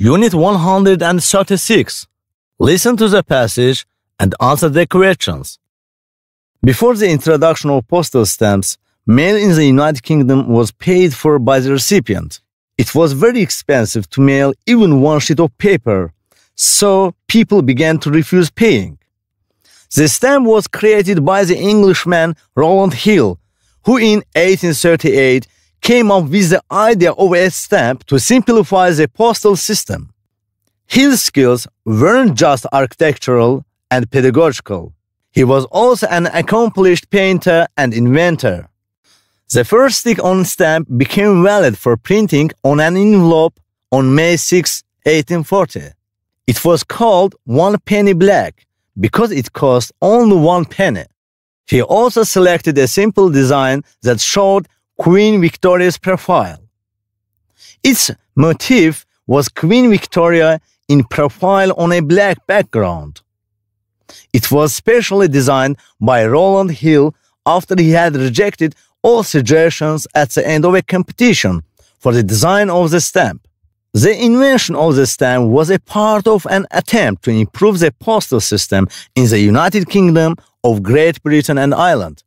Unit 136. Listen to the passage and answer the questions. Before the introduction of postal stamps, mail in the United Kingdom was paid for by the recipient. It was very expensive to mail even one sheet of paper, so people began to refuse paying. The stamp was created by the Englishman Roland Hill, who in 1838 came up with the idea of a stamp to simplify the postal system. His skills weren't just architectural and pedagogical. He was also an accomplished painter and inventor. The first stick-on stamp became valid for printing on an envelope on May 6, 1840. It was called one penny black because it cost only one penny. He also selected a simple design that showed Queen Victoria's profile. Its motif was Queen Victoria in profile on a black background. It was specially designed by Roland Hill after he had rejected all suggestions at the end of a competition for the design of the stamp. The invention of the stamp was a part of an attempt to improve the postal system in the United Kingdom of Great Britain and Ireland.